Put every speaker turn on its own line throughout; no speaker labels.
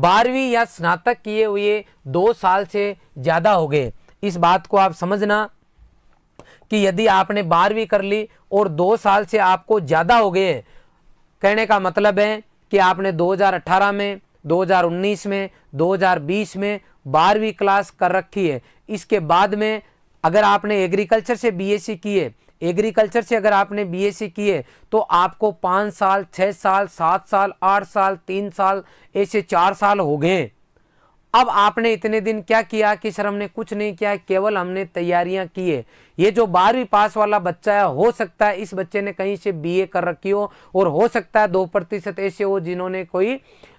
बारहवीं या स्नातक किए हुए दो साल से ज़्यादा हो गए इस बात को आप समझना कि यदि आपने बारहवीं कर ली और दो साल से आपको ज़्यादा हो गए कहने का मतलब है कि आपने 2018 में 2019 में 2020 में बारहवीं क्लास कर रखी है इसके बाद में अगर आपने एग्रीकल्चर से बीएससी की है एग्रीकल्चर से अगर आपने बीएससी की है तो आपको पाँच साल छः साल सात साल आठ साल तीन साल ऐसे चार साल हो गए अब आपने इतने दिन क्या किया कि सर हमने कुछ नहीं किया केवल हमने तैयारियां की है ये जो बारहवीं पास वाला बच्चा है हो सकता है इस बच्चे ने कहीं से बीए कर रखी हो और हो सकता है दो प्रतिशत ऐसे हो जिन्होंने कोई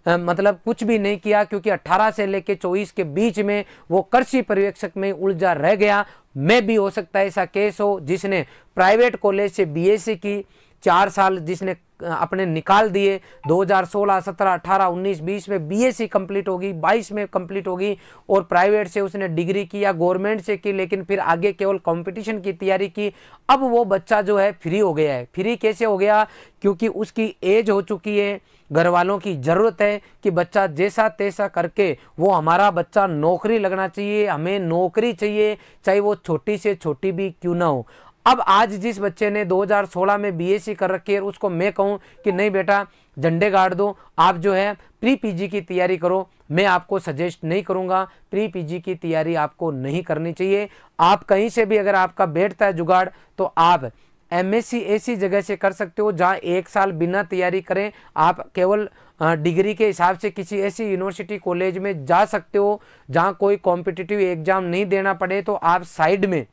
आ, मतलब कुछ भी नहीं किया क्योंकि 18 से लेके 24 के बीच में वो कृषि पर्यवेक्षक में उलझा रह गया मैं भी हो सकता है ऐसा केस हो जिसने प्राइवेट कॉलेज से बी की चार साल जिसने अपने निकाल दिए 2016, 17, 18, 19, 20 में बीएससी कंप्लीट होगी 22 में कंप्लीट होगी और प्राइवेट से उसने डिग्री की या गवर्नमेंट से की लेकिन फिर आगे केवल कंपटीशन की तैयारी की अब वो बच्चा जो है फ्री हो गया है फ्री कैसे हो गया क्योंकि उसकी एज हो चुकी है घर वालों की ज़रूरत है कि बच्चा जैसा तैसा करके वो हमारा बच्चा नौकरी लगना चाहिए हमें नौकरी चाहिए चाहे वो छोटी से छोटी भी क्यों ना हो अब आज जिस बच्चे ने 2016 में बीएससी e कर रखी है उसको मैं कहूँ कि नहीं बेटा झंडे गाड़ दो आप जो है प्री पीजी की तैयारी करो मैं आपको सजेस्ट नहीं करूँगा प्री पीजी की तैयारी आपको नहीं करनी चाहिए आप कहीं से भी अगर आपका बैठता है जुगाड़ तो आप एमएससी e ऐसी जगह से कर सकते हो जहाँ एक साल बिना तैयारी करें आप केवल डिग्री के हिसाब से किसी ऐसी यूनिवर्सिटी कॉलेज में जा सकते हो जहाँ कोई कॉम्पिटिटिव एग्जाम नहीं देना पड़े तो आप साइड में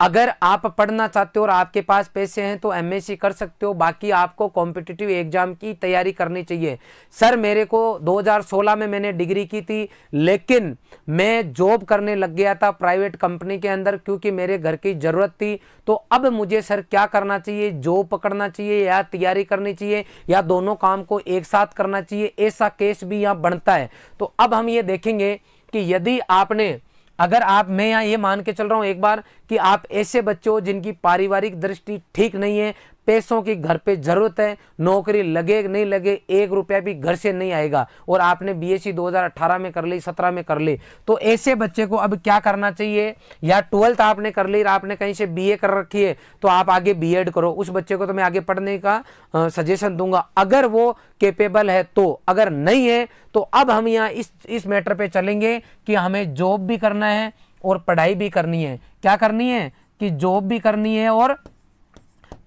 अगर आप पढ़ना चाहते हो और आपके पास पैसे हैं तो एम कर सकते हो बाकी आपको कॉम्पिटिटिव एग्जाम की तैयारी करनी चाहिए सर मेरे को 2016 में मैंने डिग्री की थी लेकिन मैं जॉब करने लग गया था प्राइवेट कंपनी के अंदर क्योंकि मेरे घर की ज़रूरत थी तो अब मुझे सर क्या करना चाहिए जॉब पकड़ना चाहिए या तैयारी करनी चाहिए या दोनों काम को एक साथ करना चाहिए ऐसा केस भी यहाँ बनता है तो अब हम ये देखेंगे कि यदि आपने अगर आप मैं यहाँ ये मान के चल रहा हूँ एक बार कि आप ऐसे बच्चे हो जिनकी पारिवारिक दृष्टि ठीक नहीं है पैसों की घर पे ज़रूरत है नौकरी लगे नहीं लगे एक रुपया भी घर से नहीं आएगा और आपने बीएससी 2018 e में कर ली 17 में कर ली तो ऐसे बच्चे को अब क्या करना चाहिए या ट्वेल्थ आपने कर ली आपने कहीं से बीए कर रखी है तो आप आगे बीएड करो उस बच्चे को तो मैं आगे पढ़ने का सजेशन दूंगा अगर वो केपेबल है तो अगर नहीं है तो अब हम यहाँ इस इस मैटर पर चलेंगे कि हमें जॉब भी करना है और पढ़ाई भी करनी है क्या करनी है कि जॉब भी करनी है और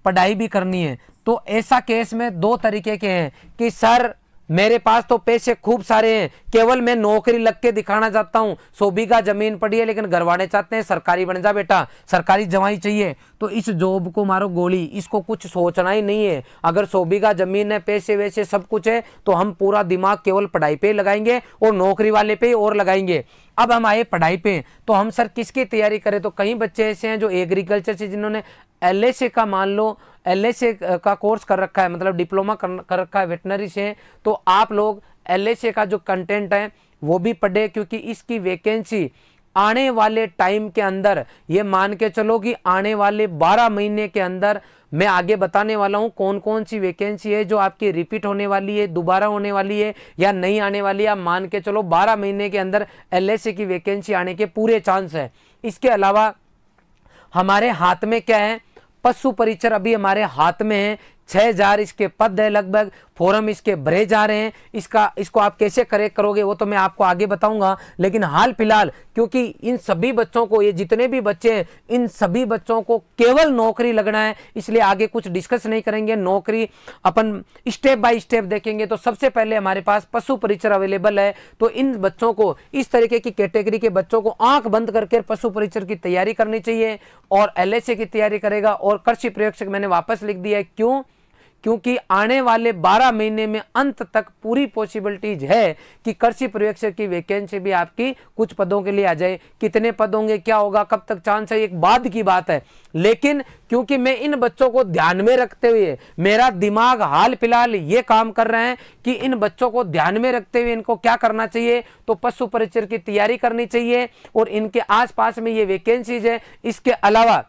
पढ़ाई भी करनी है तो ऐसा केस में दो तरीके के हैं कि सर मेरे पास तो पैसे खूब सारे हैं केवल मैं नौकरी लग के दिखाना चाहता हूँ सौ बीघा जमीन पड़ी है लेकिन घरवाने चाहते हैं सरकारी बन जा बेटा सरकारी जवाई चाहिए तो इस जॉब को मारो गोली इसको कुछ सोचना ही नहीं है अगर सौ बीघा जमीन है पैसे वैसे सब कुछ है तो हम पूरा दिमाग केवल पढ़ाई पे लगाएंगे और नौकरी वाले पे और लगाएंगे अब हम आए पढ़ाई पे तो हम सर किसकी तैयारी करें तो कई बच्चे ऐसे हैं जो एग्रीकल्चर से जिन्होंने एल का मान लो एल का कोर्स कर रखा है मतलब डिप्लोमा कर, कर रखा है वेटनरी से तो आप लोग एल का जो कंटेंट है वो भी पढ़े क्योंकि इसकी वैकेंसी आने वाले टाइम के अंदर ये मान के चलो कि आने वाले 12 महीने के अंदर मैं आगे बताने वाला हूँ कौन कौन सी वैकेंसी है जो आपकी रिपीट होने वाली है दोबारा होने वाली है या नहीं आने वाली है मान के चलो बारह महीने के अंदर एल की वैकेंसी आने के पूरे चांस है इसके अलावा हमारे हाथ में क्या है पशु परिचर अभी हमारे हाथ में है छः हजार इसके पद है लगभग फोरम इसके भरे जा रहे हैं इसका इसको आप कैसे करेक्ट करोगे वो तो मैं आपको आगे बताऊंगा लेकिन हाल फिलहाल क्योंकि इन सभी बच्चों को ये जितने भी बच्चे हैं इन सभी बच्चों को केवल नौकरी लगना है इसलिए आगे कुछ डिस्कस नहीं करेंगे नौकरी अपन स्टेप बाय स्टेप देखेंगे तो सबसे पहले हमारे पास पशु परिचर अवेलेबल है तो इन बच्चों को इस तरीके की कैटेगरी के बच्चों को आंख बंद करके पशु परिचर की तैयारी करनी चाहिए और एल की तैयारी करेगा और कृषि प्रयोगशक मैंने वापस लिख दिया है क्यों क्योंकि आने वाले 12 महीने में अंत तक पूरी पॉसिबिलिटीज है कि कृषि पर्यवेक्षक की वैकेंसी भी आपकी कुछ पदों के लिए आ जाए कितने पद होंगे क्या होगा कब तक चांस है एक बाद की बात है लेकिन क्योंकि मैं इन बच्चों को ध्यान में रखते हुए मेरा दिमाग हाल फिलहाल ये काम कर रहे हैं कि इन बच्चों को ध्यान में रखते हुए इनको क्या करना चाहिए तो पशु परिचय की तैयारी करनी चाहिए और इनके आसपास में ये वैकेंसीज है इसके अलावा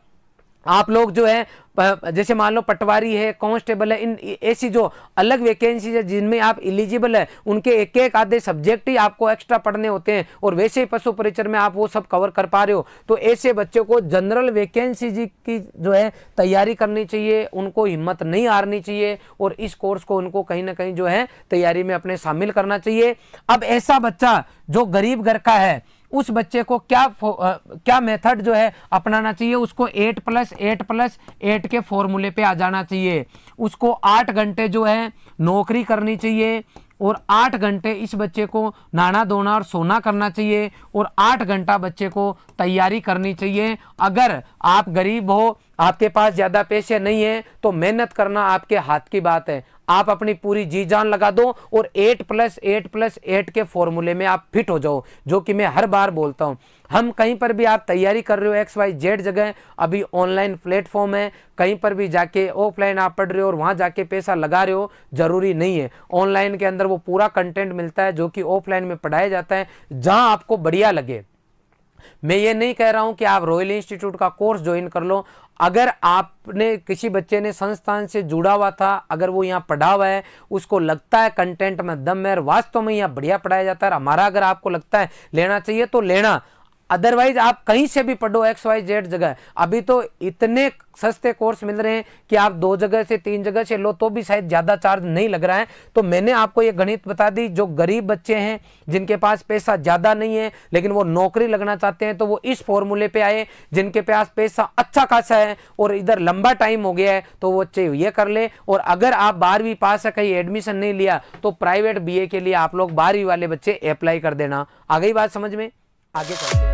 आप लोग जो है जैसे मान लो पटवारी है कांस्टेबल है इन ऐसी जो अलग वैकेंसीज है जिनमें आप इलिजिबल है उनके एक एक आधे सब्जेक्ट ही आपको एक्स्ट्रा पढ़ने होते हैं और वैसे ही पशु परिचर में आप वो सब कवर कर पा रहे हो तो ऐसे बच्चों को जनरल जी की जो है तैयारी करनी चाहिए उनको हिम्मत नहीं हारनी चाहिए और इस कोर्स को उनको कहीं ना कहीं जो है तैयारी में अपने शामिल करना चाहिए अब ऐसा बच्चा जो गरीब घर का है उस बच्चे को क्या आ, क्या मेथड जो है अपनाना चाहिए उसको eight plus eight plus eight के फॉर्मूले पे आ जाना चाहिए उसको आठ घंटे जो है नौकरी करनी चाहिए और आठ घंटे इस बच्चे को नाना धोना और सोना करना चाहिए और आठ घंटा बच्चे को तैयारी करनी चाहिए अगर आप गरीब हो आपके पास ज़्यादा पैसे नहीं है तो मेहनत करना आपके हाथ की बात है आप अपनी पूरी जी जान लगा दो और eight plus eight plus eight के फॉर्मूले में आप फिट हो जाओ जो कि मैं हर बार बोलता हूँ हम कहीं पर भी आप तैयारी कर रहे हो एक्स वाई जेड जगह अभी ऑनलाइन प्लेटफॉर्म है कहीं पर भी जाके ऑफलाइन आप पढ़ रहे हो और वहाँ जाके पैसा लगा रहे हो ज़रूरी नहीं है ऑनलाइन के अंदर वो पूरा कंटेंट मिलता है जो कि ऑफलाइन में पढ़ाया जाता है जहाँ आपको बढ़िया लगे मैं ये नहीं कह रहा हूं कि आप रॉयल इंस्टीट्यूट का कोर्स ज्वाइन कर लो अगर आपने किसी बच्चे ने संस्थान से जुड़ा हुआ था अगर वो यहाँ पढ़ा हुआ है उसको लगता है कंटेंट में दम है वास्तव में यहाँ बढ़िया पढ़ाया जाता है हमारा अगर आपको लगता है लेना चाहिए तो लेना अदरवाइज आप कहीं से भी पढ़ो एक्स वाई जेड जगह अभी तो इतने सस्ते कोर्स मिल रहे हैं कि आप दो जगह से तीन जगह से लो तो भी शायद ज़्यादा चार्ज नहीं लग रहा है तो मैंने आपको ये गणित बता दी जो गरीब बच्चे हैं जिनके पास पैसा ज़्यादा नहीं है लेकिन वो नौकरी लगना चाहते हैं तो वो इस फॉर्मूले पे आए जिनके पास पैसा अच्छा खासा है और इधर लंबा टाइम हो गया है तो वो ये कर ले और अगर आप बारहवीं पास है कहीं एडमिशन नहीं लिया तो प्राइवेट बी के लिए आप लोग बारहवीं वाले बच्चे अप्लाई कर देना आ गई बात समझ में आगे चलते हैं